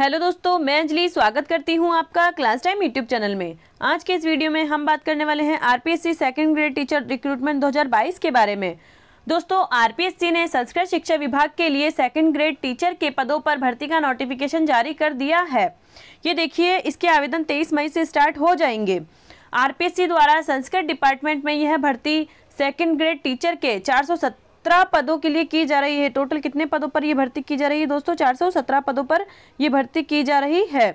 hello दोस्तों मैं अंजलि स्वागत करती हूं आपका क्लास टाइम यूट्यूब चैनल में आज के इस वीडियो में हम बात करने वाले हैं RPSC second grade teacher recruitment 2022 के बारे में दोस्तों आरपीएससी ने संस्कृत शिक्षा विभाग के लिए सेकंड ग्रेड टीचर के पदों पर भर्ती का नोटिफिकेशन जारी कर दिया है ये देखिए इसके आवेदन तेईस मई से स्टार्ट हो जाएंगे आर द्वारा संस्कृत डिपार्टमेंट में यह भर्ती सेकेंड ग्रेड टीचर के चार सत्रह पदों के लिए की जा रही है टोटल कितने पदों पर यह भर्ती की जा रही है दोस्तों चार सौ सत्रह पदों पर ये भर्ती की जा रही है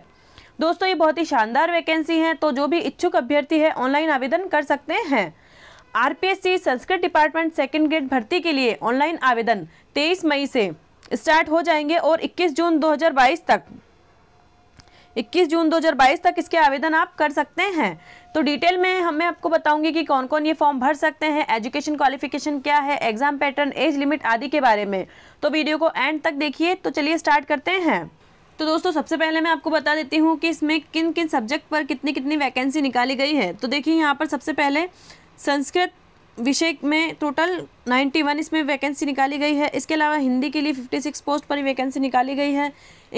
दोस्तों ये बहुत ही शानदार वैकेंसी है तो जो भी इच्छुक अभ्यर्थी है ऑनलाइन आवेदन कर सकते हैं R Sanskrit department second grade भर्ती के लिए ऑनलाइन आवेदन तेईस मई से स्टार्ट हो जाएंगे और 21 जून 2022 तक 21 जून 2022 तक इसके आवेदन आप कर सकते हैं तो डिटेल में हमें आपको बताऊंगी कि कौन कौन ये फॉर्म भर सकते हैं एजुकेशन क्वालिफिकेशन क्या है एग्जाम पैटर्न एज लिमिट आदि के बारे में तो वीडियो को एंड तक देखिए तो चलिए स्टार्ट करते हैं तो दोस्तों सबसे पहले मैं आपको बता देती हूँ कि इसमें किन किन सब्जेक्ट पर कितनी कितनी वैकेंसी निकाली गई है तो देखिए यहाँ पर सबसे पहले संस्कृत विषय में टोटल 91 इसमें वैकेंसी निकाली गई है इसके अलावा हिंदी के लिए 56 पोस्ट पर वैकेंसी निकाली गई है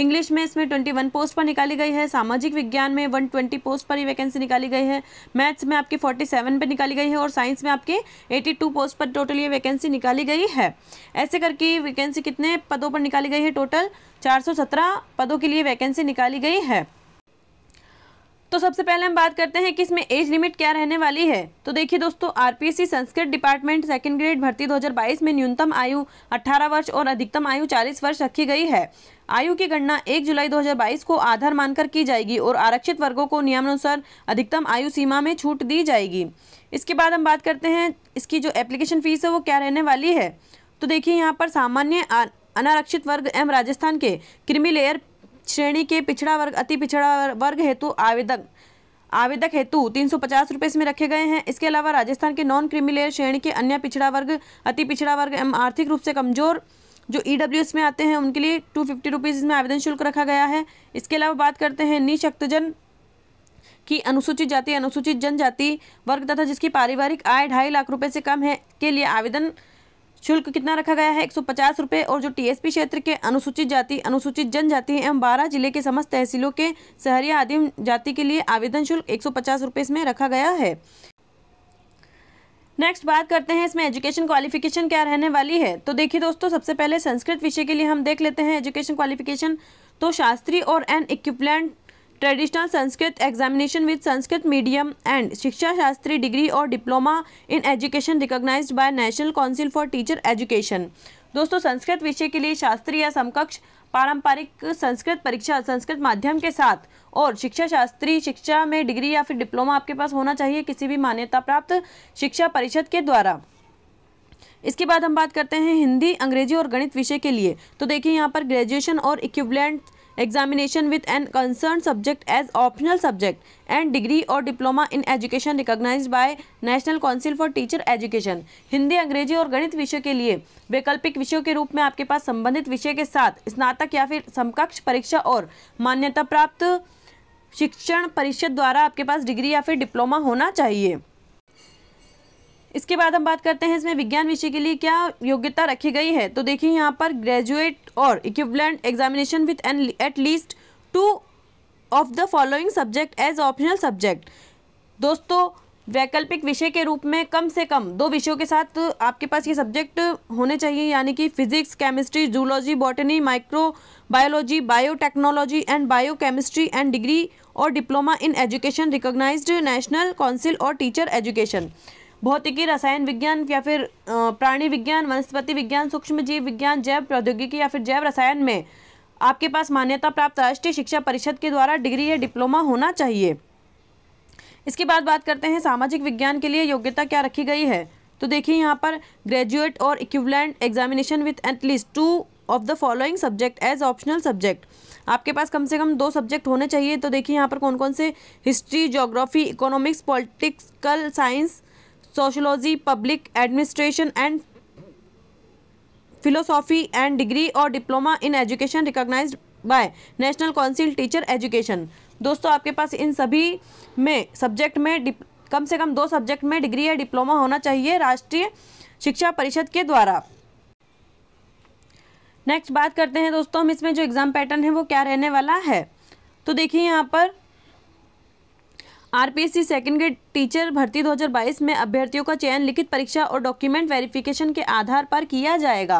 इंग्लिश में इसमें 21 पोस्ट पर निकाली गई है सामाजिक विज्ञान में 120 पोस्ट पर ही वैकेंसी निकाली गई है मैथ्स में आपकी 47 पर निकाली गई है और साइंस में आपके 82 पोस्ट पर टोटल ये वैकेंसी निकाली गई है ऐसे करके वैकेंसी कितने पदों पर निकाली गई है टोटल चार पदों के लिए वैकेंसी निकाली गई है तो सबसे पहले हम बात करते हैं कि इसमें एज लिमिट क्या रहने वाली है तो देखिए दोस्तों RPSC Sanskrit department second grade भर्ती 2022 में न्यूनतम आयु 18 वर्ष और अधिकतम आयु 40 वर्ष रखी गई है आयु की गणना 1 जुलाई 2022 को आधार मानकर की जाएगी और आरक्षित वर्गों को नियमानुसार अधिकतम आयु सीमा में छूट दी जाएगी इसके बाद हम बात करते हैं इसकी जो एप्लीकेशन फ़ीस है वो क्या रहने वाली है तो देखिए यहाँ पर सामान्य अनारक्षित वर्ग एवं राजस्थान के क्रिमिलेयर श्रेणी के पिछड़ा वर्ग अति पिछड़ा वर्ग हेतु आवेदक आवेदक हेतु तीन सौ पचास रुपये इसमें रखे गए हैं इसके अलावा राजस्थान के नॉन क्रिमिलेयर श्रेणी के अन्य पिछड़ा वर्ग अति पिछड़ा वर्ग एवं आर्थिक रूप से कमजोर जो ई e में आते हैं उनके लिए टू फिफ्टी रुपीज़ इसमें आवेदन शुल्क रखा गया है इसके अलावा बात करते हैं निशक्तजन की अनुसूचित जाति अनुसूचित जनजाति वर्ग तथा जिसकी पारिवारिक आय ढाई लाख रुपए से कम है के लिए आवेदन शुल्क कितना रखा गया है एक सौ और जो टीएसपी क्षेत्र के अनुसूचित जाति अनुसूचित जनजाति एवं बारह जिले के समस्त तहसीलों के शहरी आदिम जाति के लिए आवेदन शुल्क एक सौ इसमें रखा गया है नेक्स्ट बात करते हैं इसमें एजुकेशन क्वालिफिकेशन क्या रहने वाली है तो देखिए दोस्तों सबसे पहले संस्कृत विषय के लिए हम देख लेते हैं एजुकेशन क्वालिफिकेशन तो शास्त्री और an equivalent traditional Sanskrit examination with Sanskrit medium and Shiksha Shastri degree और diploma in education recognized by national council for teacher education दोस्तों संस्कृत विषय के लिए शास्त्री या समकक्ष पारंपरिक संस्कृत परीक्षा संस्कृत माध्यम के साथ और शिक्षा शास्त्री शिक्षा में डिग्री या फिर डिप्लोमा आपके पास होना चाहिए किसी भी मान्यता प्राप्त शिक्षा परिषद के द्वारा इसके बाद हम बात करते हैं हिंदी अंग्रेजी और गणित विषय के लिए तो देखिए यहाँ पर ग्रेजुएशन और इक्विबलेंट examination with an concerned subject as optional subject and degree or diploma in education recognized by national council for teacher education Hindi अंग्रेजी और गणित विषय के लिए वैकल्पिक विषयों के रूप में आपके पास संबंधित विषय के साथ स्नातक या फिर समकक्ष परीक्षा और मान्यता प्राप्त शिक्षण परिषद द्वारा आपके पास डिग्री या फिर डिप्लोमा होना चाहिए इसके बाद हम बात करते हैं इसमें विज्ञान विषय के लिए क्या योग्यता रखी गई है तो देखिए यहाँ पर ग्रेजुएट और equivalent examination with an at least two of the following subject as optional subject दोस्तों वैकल्पिक विषय के रूप में कम से कम दो विषयों के साथ आपके पास ये सब्जेक्ट होने चाहिए यानी कि physics chemistry zoology botany micro biology biotechnology and bio chemistry and degree और diploma in education recognize national council और टीचर एजुकेशन भौतिकी रसायन विज्ञान या फिर प्राणी विज्ञान वनस्पति विज्ञान सूक्ष्म जीव विज्ञान जैव प्रौद्योगिकी या फिर जैव रसायन में आपके पास मान्यता प्राप्त राष्ट्रीय शिक्षा परिषद के द्वारा डिग्री या डिप्लोमा होना चाहिए इसके बाद बात करते हैं सामाजिक विज्ञान के लिए योग्यता क्या रखी गई है तो देखिए यहाँ पर ग्रेजुएट और equivalent examination with at least two of the following subject as optional subject आपके पास कम से कम दो सब्जेक्ट होने चाहिए तो देखिए यहाँ पर कौन कौन से history geography economics political science sociology public administration and philosophy and degree और diploma in education recognize by national council teacher education दोस्तों आपके पास इन सभी में सब्जेक्ट में कम से कम दो सब्जेक्ट में डिग्री या डिप्लोमा होना चाहिए राष्ट्रीय शिक्षा परिषद के द्वारा नेक्स्ट बात करते हैं दोस्तों हम इसमें जो एग्ज़ाम पैटर्न है वो क्या रहने वाला है तो देखिए यहाँ पर आरपीएससी सेकेंड ग्रेड टीचर भर्ती 2022 में अभ्यर्थियों का चयन लिखित परीक्षा और डॉक्यूमेंट वेरिफिकेशन के आधार पर किया जाएगा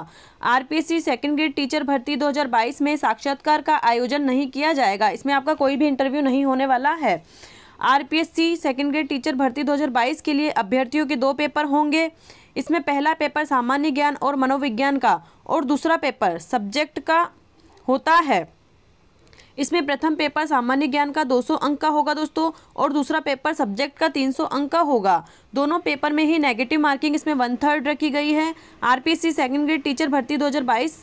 आरपीएससी सेकेंड ग्रेड टीचर भर्ती 2022 में साक्षात्कार का आयोजन नहीं किया जाएगा इसमें आपका कोई भी इंटरव्यू नहीं होने वाला है आरपीएससी सेकेंड ग्रेड टीचर भर्ती 2022 के लिए अभ्यर्थियों के दो पेपर होंगे इसमें पहला पेपर सामान्य ज्ञान और मनोविज्ञान का और दूसरा पेपर सब्जेक्ट का होता है इसमें प्रथम पेपर सामान्य ज्ञान का 200 अंक का होगा दोस्तों और दूसरा पेपर सब्जेक्ट का 300 अंक का होगा दोनों पेपर में ही नेगेटिव मार्किंग इसमें वन थर्ड रखी गई है आरपीसी सेकंड ग्रेड टीचर भर्ती 2022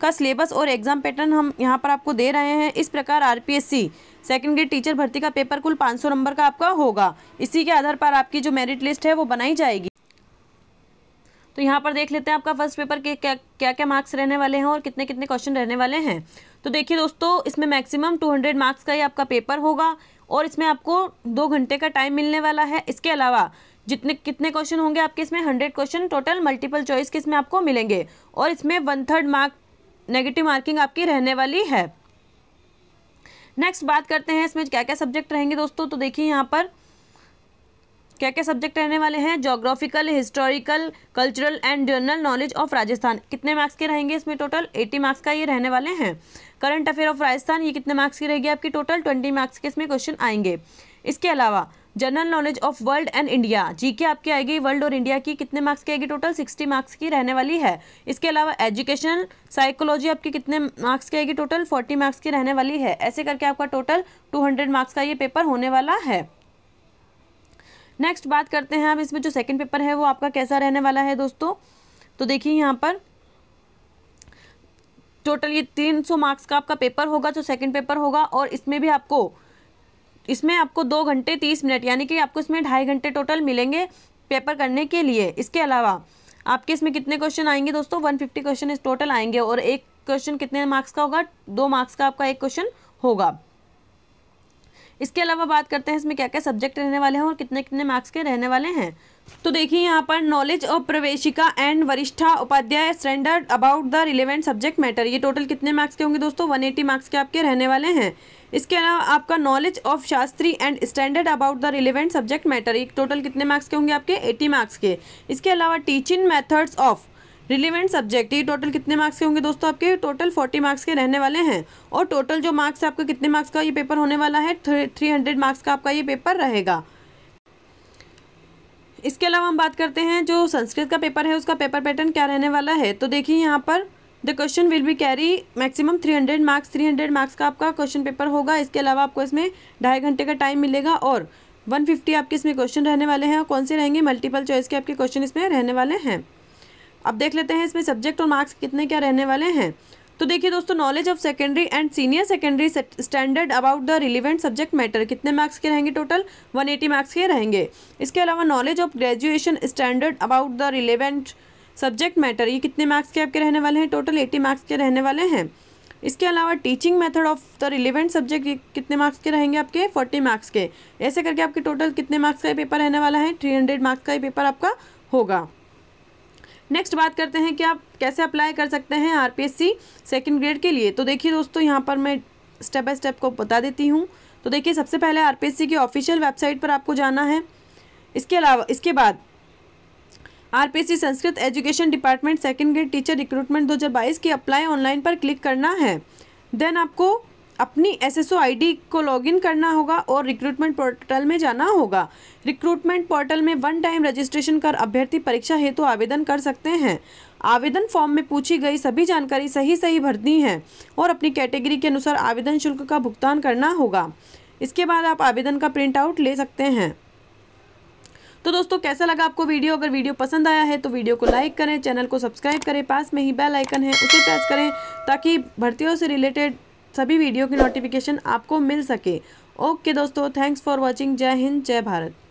का सिलेबस और एग्जाम पैटर्न हम यहाँ पर आपको दे रहे हैं इस प्रकार सी सेकंड ग्रेड टीचर भर्ती का पेपर कुल सौ नंबर का आपका होगा इसी के आधार पर आपकी जो मेरिट लिस्ट है वो बनाई जाएगी तो यहाँ पर देख लेते हैं आपका फर्स्ट पेपर के क्या क्या, क्या मार्क्स रहने वाले हैं और कितने कितने क्वेश्चन रहने वाले हैं तो देखिए दोस्तों इसमें मैक्सिमम 200 मार्क्स का ही आपका पेपर होगा और इसमें आपको दो घंटे का टाइम मिलने वाला है इसके अलावा जितने कितने क्वेश्चन होंगे आपके इसमें hundred question total multiple choice के इसमें आपको मिलेंगे और इसमें one third mark negative marking आपकी रहने वाली है नेक्स्ट बात करते हैं इसमें क्या क्या सब्जेक्ट रहेंगे दोस्तों तो देखिए यहाँ पर क्या क्या सब्जेक्ट रहने वाले हैं geographical historical cultural and general knowledge of Rajasthan कितने मार्क्स के रहेंगे इसमें टोटल 80 मार्क्स का ये रहने वाले हैं करंट अफेयर ऑफ राजस्थान ये कितने मार्क्स की रहेगी आपकी टोटल ट्वेंटी मार्क्स के इसमें क्वेश्चन आएंगे इसके अलावा general knowledge of world and India G K आपकी आएगी वर्ल्ड और इंडिया की कितने मार्क्स की आएगी टोटल सिक्सटी मार्क्स की रहने वाली है इसके अलावा एजुकेशनल साइकोलॉजी आपकी कितने मार्क्स की आएगी टोटल फोर्टी मार्क्स की रहने वाली है ऐसे करके आपका टोटल टू हंड्रेड मार्क्स का ये पेपर होने वाला है नेक्स्ट बात करते हैं अब इसमें जो सेकेंड पेपर है वो आपका कैसा रहने वाला है दोस्तों तो देखिए यहाँ पर टोटल ये 300 मार्क्स का आपका पेपर होगा जो सेकंड पेपर होगा और इसमें भी आपको इसमें आपको दो घंटे तीस मिनट यानी कि आपको इसमें ढाई घंटे टोटल मिलेंगे पेपर करने के लिए इसके अलावा आपके इसमें कितने क्वेश्चन आएंगे दोस्तों वन फिफ्टी क्वेश्चन इस टोटल आएंगे और एक क्वेश्चन कितने मार्क्स का होगा दो मार्क्स का आपका एक क्वेश्चन होगा इसके अलावा बात करते हैं इसमें क्या क्या सब्जेक्ट रहने वाले हैं और कितने कितने मार्क्स के रहने वाले हैं तो देखिए यहाँ पर knowledge of Praveshika and Varishtha Upadhyaya standard about the relevant subject matter ये टोटल कितने मार्क्स के होंगे दोस्तों 180 मार्क्स के आपके रहने वाले हैं इसके अलावा आपका knowledge of Shastri and standard about the relevant subject matter ये टोटल कितने मार्क्स के होंगे आपके एटी मार्क्स के इसके अलावा teaching methods of relevant subject ये टोटल कितने मार्क्स के होंगे दोस्तों आपके टोटल फोर्टी मार्क्स के रहने वाले हैं और टोटल जो मार्क्स है आपका कितने मार्क्स का ये पेपर होने वाला है थ्री हंड्रेड मार्क्स का आपका ये पेपर रहेगा इसके अलावा हम बात करते हैं जो संस्कृत का पेपर है उसका पेपर पैटर्न क्या रहने वाला है तो देखिए यहाँ पर the question will be carry maximum three hundred marks three hundred marks का आपका क्वेश्चन पेपर होगा इसके अलावा आपको इसमें ढाई घंटे का टाइम मिलेगा और वन फिफ्टी आपके इसमें क्वेश्चन रहने वाले हैं और कौन से रहेंगे मल्टीपल चॉइस के आपके क्वेश्चन इसमें रहने वाले हैं अब देख लेते हैं इसमें सब्जेक्ट और मार्क्स कितने क्या रहने वाले हैं तो देखिए दोस्तों knowledge of secondary and senior secondary standard about the relevant subject matter कितने मार्क्स के रहेंगे टोटल 180 मार्क्स के रहेंगे इसके अलावा knowledge of graduation standard about the relevant subject matter ये कितने मार्क्स के आपके रहने वाले हैं टोटल एटी मार्क्स के रहने वाले हैं इसके अलावा teaching method of the relevant subject कितने मार्क्स के रहेंगे आपके फोर्टी मार्क्स के ऐसे करके आपके टोटल कितने मार्क्स का पेपर रहने वाला है थ्री हंड्रेड मार्क्स का पेपर आपका होगा नेक्स्ट बात करते हैं कि आप कैसे अप्लाई कर सकते हैं आर पी सेकेंड ग्रेड के लिए तो देखिए दोस्तों यहाँ पर मैं स्टेप बाय स्टेप को बता देती हूँ तो देखिए सबसे पहले आर की ऑफिशियल वेबसाइट पर आपको जाना है इसके अलावा इसके बाद R Sanskrit education department second grade teacher recruitment 2022 की अप्लाई ऑनलाइन पर क्लिक करना है देन आपको अपनी एस एस आईडी को लॉगिन करना होगा और रिक्रूटमेंट पोर्टल में जाना होगा रिक्रूटमेंट पोर्टल में वन टाइम रजिस्ट्रेशन कर अभ्यर्थी परीक्षा हेतु तो आवेदन कर सकते हैं आवेदन फॉर्म में पूछी गई सभी जानकारी सही सही भरनी है और अपनी कैटेगरी के अनुसार आवेदन शुल्क का भुगतान करना होगा इसके बाद आप आवेदन का प्रिंट आउट ले सकते हैं तो दोस्तों कैसा लगा आपको वीडियो अगर वीडियो पसंद आया है तो वीडियो को लाइक करें चैनल को सब्सक्राइब करें पास में ही बेल आइकन है उसे प्रेस करें ताकि भर्तियों से रिलेटेड सभी वीडियो की नोटिफिकेशन आपको मिल सके ओके दोस्तों थैंक्स फॉर वॉचिंग जय हिंद जय भारत